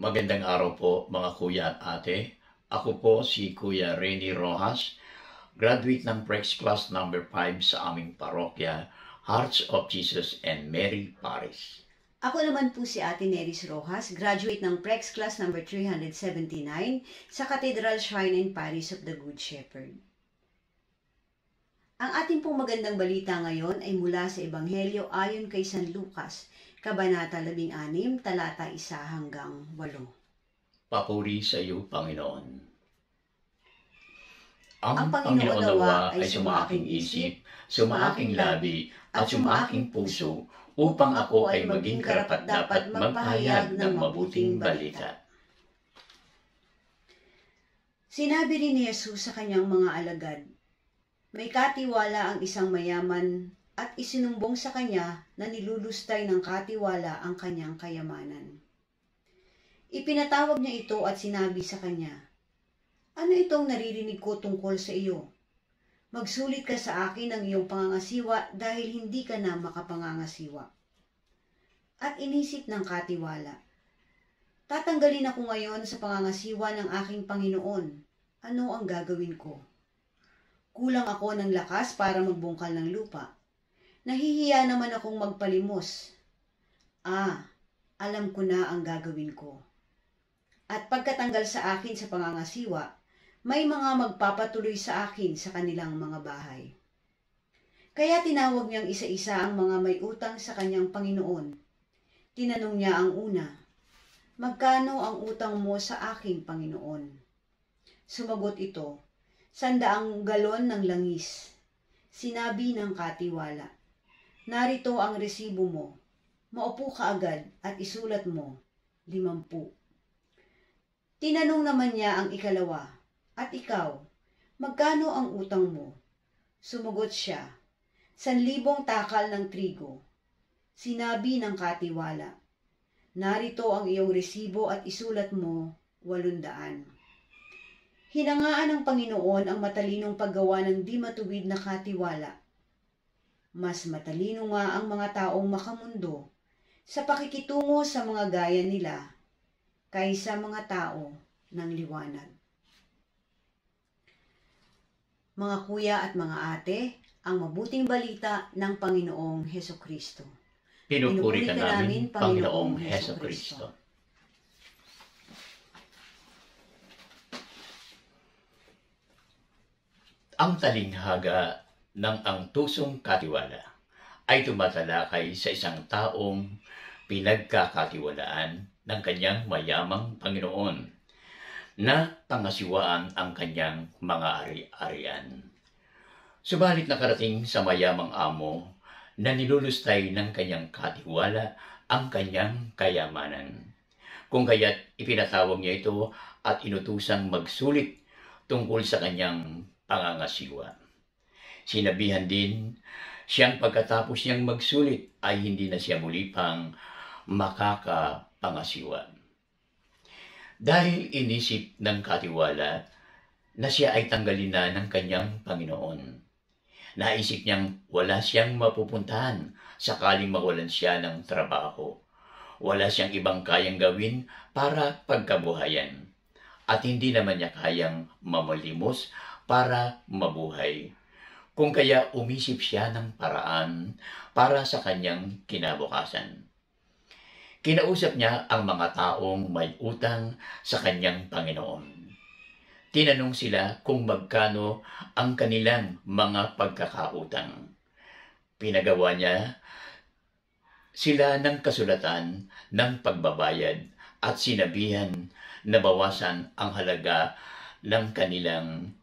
Magandang araw po mga kuya at ate. Ako po si Kuya Rene Rojas, graduate ng Prex Class number no. 5 sa aming parokya, Hearts of Jesus and Mary Parish. Ako naman po si Ate Neris Rojas, graduate ng Prex Class number no. 379 sa Cathedral Shrine and Parish of the Good Shepherd. Ang ating pong magandang balita ngayon ay mula sa Ebanghelyo ayon kay San Lucas, Kabanata 16, talata 1 hanggang 8. Papuri sa iyo, Panginoon. Ang, Ang Panginoon nawa ay sumaking isip, sumaking labi, at sumaking puso upang ako ay maging karapat-dapat magpahayag ng mabuting balita. Sinabi rin ni Jesus sa kanyang mga alagad, May katiwala ang isang mayaman at isinumbong sa kanya na nilulustay ng katiwala ang kanyang kayamanan. Ipinatawag niya ito at sinabi sa kanya, Ano itong naririnig ko tungkol sa iyo? Magsulit ka sa akin ng iyong pangangasiwa dahil hindi ka na makapangangasiwa. At inisip ng katiwala, Tatanggalin ako ngayon sa pangangasiwa ng aking Panginoon. Ano ang gagawin ko? Kulang ako ng lakas para magbungkal ng lupa. Nahihiya naman akong magpalimos. Ah, alam ko na ang gagawin ko. At pagkatanggal sa akin sa pangangasiwa, may mga magpapatuloy sa akin sa kanilang mga bahay. Kaya tinawag niyang isa-isa ang mga may utang sa kanyang Panginoon. Tinanong niya ang una, Magkano ang utang mo sa aking Panginoon? Sumagot ito, Sandaang galon ng langis. Sinabi ng katiwala. Narito ang resibo mo. Maupo ka agad at isulat mo. Limampu. Tinanong naman niya ang ikalawa. At ikaw, magkano ang utang mo? Sumagot siya, sanlibong takal ng trigo. Sinabi ng katiwala, narito ang iyong resibo at isulat mo, walundaan. Hinangaan ng Panginoon ang matalinong paggawa ng di matuwid na katiwala mas matalino nga ang mga taong makamundo sa pakikitungo sa mga gaya nila kaysa mga tao ng liwanag. Mga kuya at mga ate, ang mabuting balita ng Panginoong Heso Kristo. Pinupuri ka namin, Panginoong Heso Kristo. Ang talinghaga ng ang tusong katiwala ay tumatalakay sa isang taong pinagkakatiwalaan ng kanyang mayamang Panginoon na pangasiwaan ang kanyang mga ari-arian. Subalit nakarating sa mayamang amo na nilulustay ng kanyang katiwala ang kanyang kayamanan. Kung kaya't ipinatawag niya ito at inutusang magsulit tungkol sa kanyang pangangasiwa. Sinabihan din siyang pagkatapos niyang magsulit ay hindi na siya muli pang makakapangasiwa. Dahil inisip ng katiwala na siya ay tanggalin na ng kanyang Panginoon. Naisip niyang wala siyang mapupuntahan sakaling mawalan siya ng trabaho. Wala siyang ibang kayang gawin para pagkabuhayan. At hindi naman niya kayang mamalimos para mabuhay kung kaya umisip siya ng paraan para sa kanyang kinabukasan. Kinausap niya ang mga taong may utang sa kanyang Panginoon. Tinanong sila kung magkano ang kanilang mga pagkakautang. Pinagawa niya sila ng kasulatan ng pagbabayad at sinabihan na bawasan ang halaga ng kanilang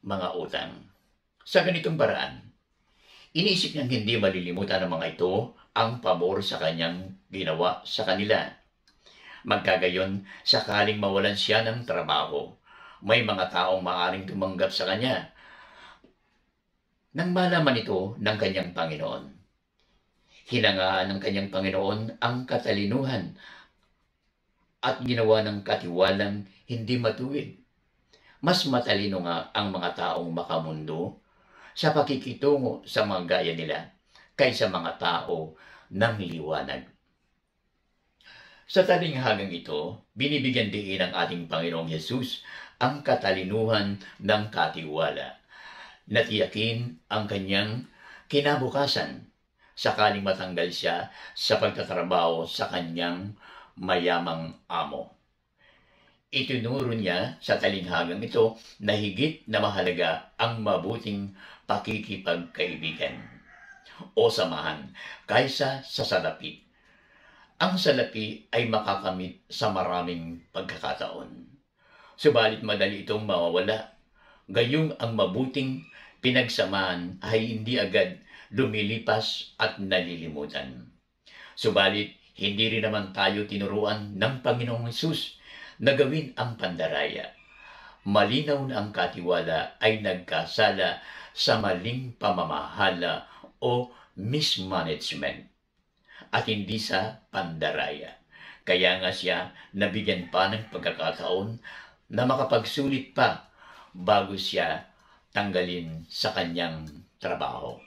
mga utang. Sa ganitong paraan, iniisip niyang hindi malilimutan ng mga ito ang pabor sa kanyang ginawa sa kanila. Magkagayon, sakaling mawalan siya ng trabaho, may mga taong maaaring tumanggap sa kanya. Nang malaman ito ng kanyang Panginoon. Hinangaan ng kanyang Panginoon ang katalinuhan at ginawa ng katiwalang hindi matuwid mas matalino nga ang mga taong makamundo sa pakikitungo sa mga gaya nila kaysa mga tao ng liwanag. Sa talinghagang ito, binibigyan din ng ating Panginoong Yesus ang katalinuhan ng katiwala. Natiyakin ang kanyang kinabukasan sakaling matanggal siya sa pagtatrabaho sa kanyang mayamang amo. Itinuro niya sa talinghagang ito na higit na mahalaga ang mabuting pakikipagkaibigan o samahan kaysa sa salapi. Ang salapi ay makakamit sa maraming pagkakataon. Subalit madali itong mawawala. Gayong ang mabuting pinagsamahan ay hindi agad lumilipas at nalilimutan. Subalit, hindi rin naman tayo tinuruan ng Panginoong Isus na gawin ang pandaraya. Malinaw na ang katiwala ay nagkasala sa maling pamamahala o mismanagement at hindi sa pandaraya. Kaya nga siya nabigyan pa ng pagkakataon na makapagsulit pa bago siya tanggalin sa kanyang trabaho.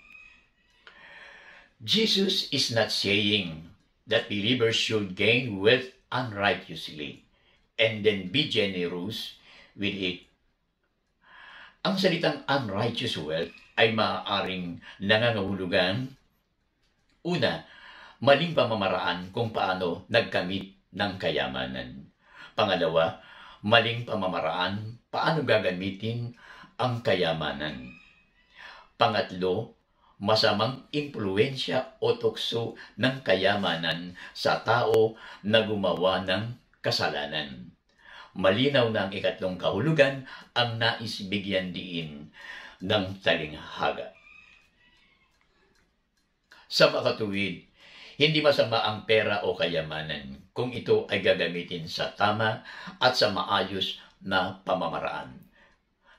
Jesus is not saying that believers should gain wealth unrighteously and then be generous with it. Ang salitang unrighteous wealth ay maaaring nangangahulugan. Una, maling pamamaraan kung paano nagkamit ng kayamanan. Pangalawa, maling pamamaraan paano gagamitin ang kayamanan. Pangatlo, masamang impluensya o tukso ng kayamanan sa tao na gumawa ng kasalanan. Malinaw na ang ikatlong kahulugan ang nais bigyan diin ng talinghaga. Sa makatuwid, hindi masama ang pera o kayamanan kung ito ay gagamitin sa tama at sa maayos na pamamaraan.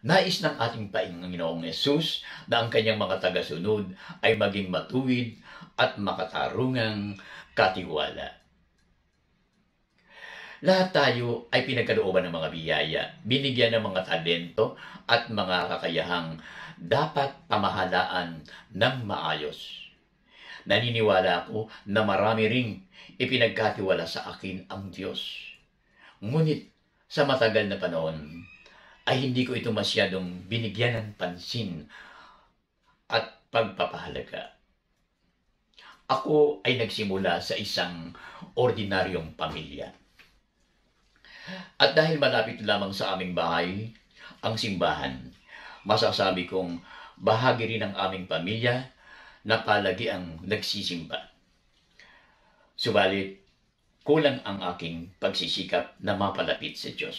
Nais ng ating Panginoong Yesus na ang kanyang mga tagasunod ay maging matuwid at makatarungang katiwala. Lahat tayo ay pinagkalooban ng mga biyaya, binigyan ng mga talento at mga kakayahang dapat pamahalaan ng maayos. Naniniwala ako na marami ring ipinagkatiwala sa akin ang Diyos. Ngunit sa matagal na panahon ay hindi ko ito masyadong binigyan ng pansin at pagpapahalaga. Ako ay nagsimula sa isang ordinaryong pamilya. At dahil malapit lamang sa aming bahay, ang simbahan, masasabi kong bahagi rin ng aming pamilya na palagi ang nagsisimba. Subalit, kulang ang aking pagsisikap na mapalapit sa Diyos.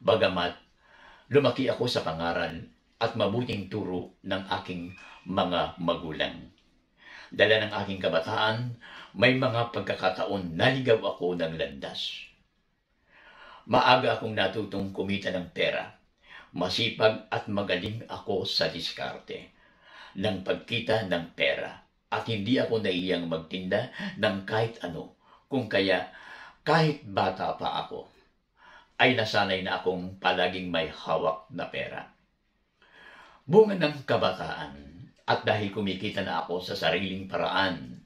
Bagamat, lumaki ako sa pangaral at mabuting turo ng aking mga magulang. Dala ng aking kabataan, may mga pagkakataon naligaw ako ng landas. Maaga akong natutong kumita ng pera. Masipag at magaling ako sa diskarte ng pagkita ng pera at hindi ako naiyang magtinda ng kahit ano kung kaya kahit bata pa ako ay nasanay na akong palaging may hawak na pera. Bunga ng kabataan at dahil kumikita na ako sa sariling paraan,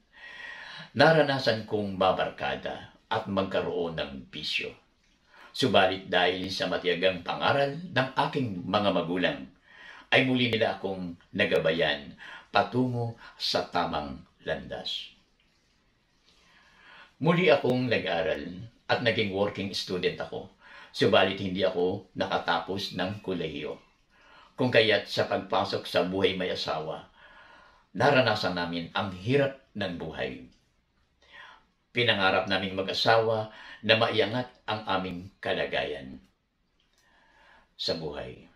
naranasan kong babarkada at magkaroon ng bisyo. Subalit dahil sa matiyagang pangaral ng aking mga magulang, ay muli nila akong nagabayan patungo sa tamang landas. Muli akong nag-aral at naging working student ako, subalit hindi ako nakatapos ng kolehiyo. Kung kaya't sa pagpasok sa buhay may asawa, naranasan namin ang hirap ng buhay. Pinangarap naming mag-asawa na maiangat ang aming kalagayan. Sa buhay,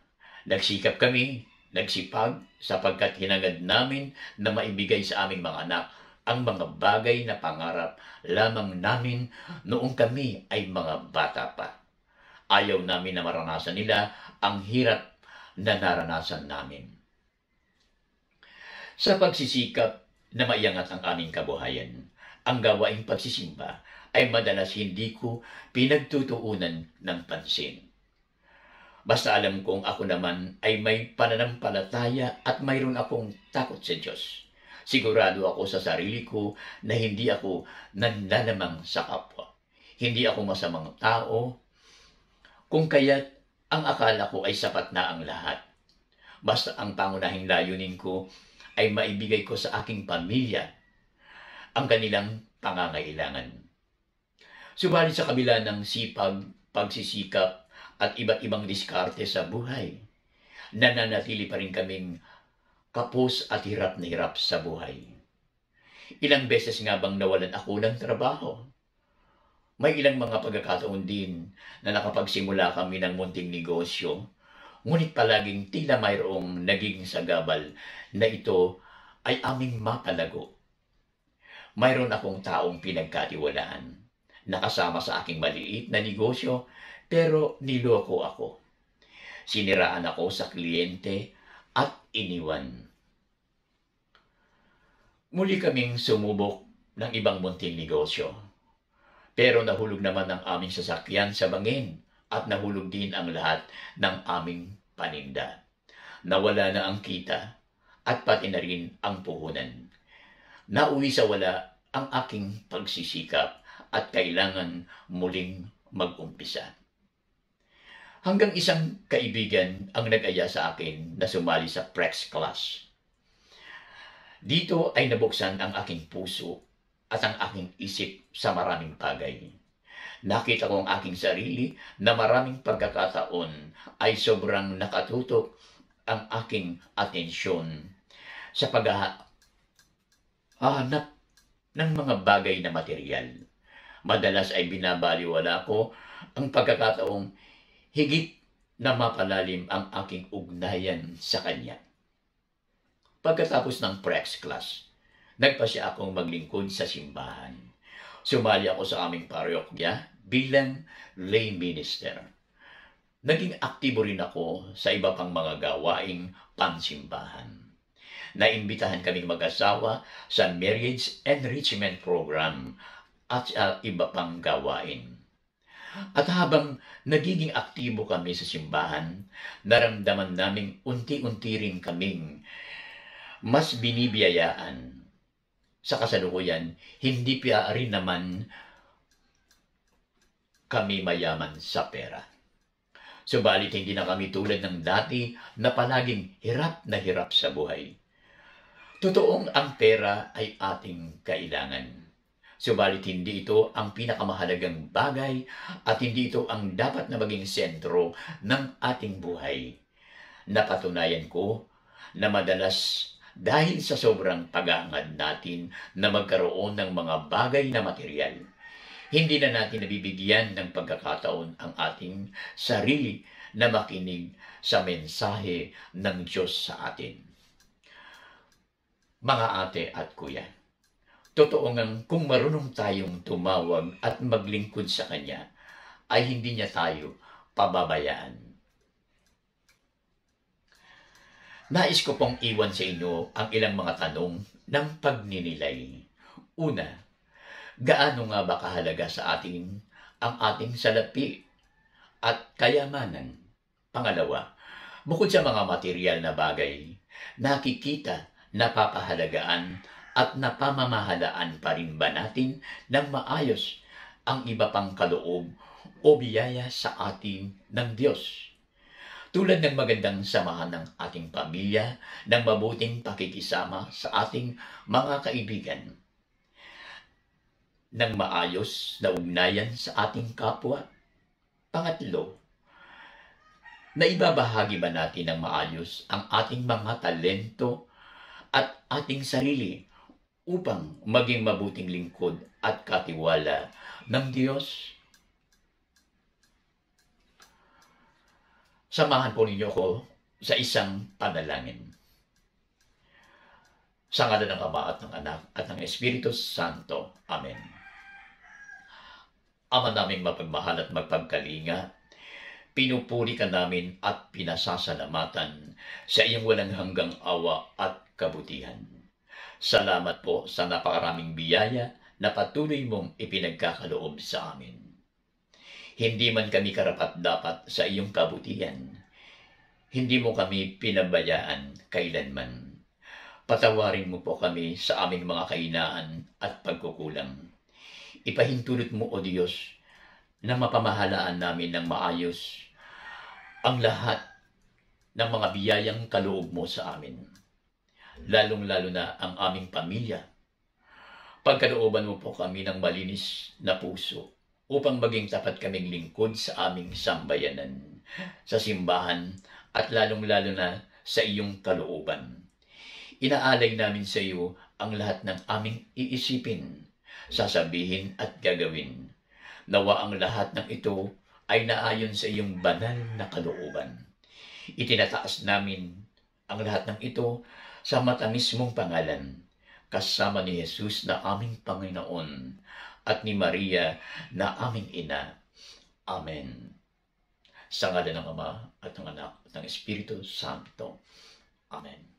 nagsikap kami, nagsipag sapagkat hinagad namin na maibigay sa aming mga anak ang mga bagay na pangarap lamang namin noong kami ay mga bata pa. Ayaw namin na maranasan nila ang hirap na naranasan namin. Sa pagsisikap na maiangat ang aming kabuhayan, ang gawaing pagsisimba ay madalas hindi ko pinagtutuunan ng pansin. Basta alam kong ako naman ay may pananampalataya at mayroon akong takot sa Diyos. Sigurado ako sa sarili ko na hindi ako nanlalamang sa kapwa. Hindi ako masamang tao. Kung kaya't ang akala ko ay sapat na ang lahat. Basta ang pangunahing layunin ko ay maibigay ko sa aking pamilya ang kanilang pangangailangan. Subalit sa kabila ng sipag, pagsisikap at iba't ibang diskarte sa buhay, nananatili pa rin kaming kapos at hirap na hirap sa buhay. Ilang beses nga bang nawalan ako ng trabaho? May ilang mga pagkakataon din na nakapagsimula kami ng munting negosyo, ngunit palaging tila mayroong naging sagabal na ito ay aming mapalago mayroon akong taong pinagkatiwalaan. Nakasama sa aking maliit na negosyo pero niloko ako. Siniraan ako sa kliyente at iniwan. Muli kaming sumubok ng ibang munting negosyo. Pero nahulog naman ang aming sasakyan sa bangin at nahulog din ang lahat ng aming paninda. Nawala na ang kita at pati na rin ang puhunan nauwi sa wala ang aking pagsisikap at kailangan muling mag-umpisa. Hanggang isang kaibigan ang nag-aya sa akin na sumali sa prex class. Dito ay nabuksan ang aking puso at ang aking isip sa maraming bagay. Nakita ko ang aking sarili na maraming pagkakataon ay sobrang nakatutok ang aking atensyon sa pag hahanap ng mga bagay na material. Madalas ay binabaliwala ko ang pagkakataong higit na mapalalim ang aking ugnayan sa kanya. Pagkatapos ng prex class, nagpasya akong maglingkod sa simbahan. Sumali ako sa aming parokya bilang lay minister. Naging aktibo rin ako sa iba pang mga gawaing pansimbahan naimbitahan kaming mag-asawa sa Marriage Enrichment Program at uh, iba pang gawain. At habang nagiging aktibo kami sa simbahan, naramdaman naming unti-unti rin kaming mas binibiyayaan. Sa kasalukuyan, hindi pa rin naman kami mayaman sa pera. Subalit hindi na kami tulad ng dati na palaging hirap na hirap sa buhay. Totoong ang pera ay ating kailangan. Subalit hindi ito ang pinakamahalagang bagay at hindi ito ang dapat na maging sentro ng ating buhay. Napatunayan ko na madalas dahil sa sobrang pagangad natin na magkaroon ng mga bagay na material, hindi na natin nabibigyan ng pagkakataon ang ating sarili na makinig sa mensahe ng Diyos sa atin mga ate at kuya. Totoo ngang kung marunong tayong tumawag at maglingkod sa Kanya, ay hindi niya tayo pababayaan. Nais ko pong iwan sa inyo ang ilang mga tanong ng pagninilay. Una, gaano nga ba kahalaga sa atin ang ating salapi at kayamanan? Pangalawa, bukod sa mga material na bagay, nakikita napapahalagaan at napamamahalaan pa rin ba natin ng maayos ang iba pang kaloob o biyaya sa atin ng Diyos? Tulad ng magandang samahan ng ating pamilya, ng mabuting pakikisama sa ating mga kaibigan, ng maayos na ugnayan sa ating kapwa. Pangatlo, na ibabahagi ba natin ng maayos ang ating mga talento at ating sarili upang maging mabuting lingkod at katiwala ng Diyos. Samahan po ninyo ko sa isang panalangin. Sa ngala ng Ama at ng Anak at ng Espiritu Santo. Amen. Ama naming mapagmahal at magpagkalinga, pinupuri ka namin at pinasasalamatan sa iyong walang hanggang awa at kabutihan. Salamat po sa napakaraming biyaya na patuloy mong ipinagkakaloob sa amin. Hindi man kami karapat-dapat sa iyong kabutihan. Hindi mo kami pinabayaan kailanman. Patawarin mo po kami sa aming mga kainaan at pagkukulang. Ipahintulot mo, O Diyos, na mapamahalaan namin ng maayos ang lahat ng mga biyayang kaloob mo sa amin lalong-lalo na ang aming pamilya. Pagkalooban mo po kami ng malinis na puso upang maging tapat kaming lingkod sa aming sambayanan, sa simbahan at lalong-lalo na sa iyong kalooban. Inaalay namin sa iyo ang lahat ng aming iisipin, sasabihin at gagawin. Nawa ang lahat ng ito ay naayon sa iyong banal na kalooban. Itinataas namin ang lahat ng ito sa matamis mong pangalan, kasama ni Jesus na aming Panginoon at ni Maria na aming Ina. Amen. Sa ngala ng Ama at ng Anak at ng Espiritu Santo. Amen.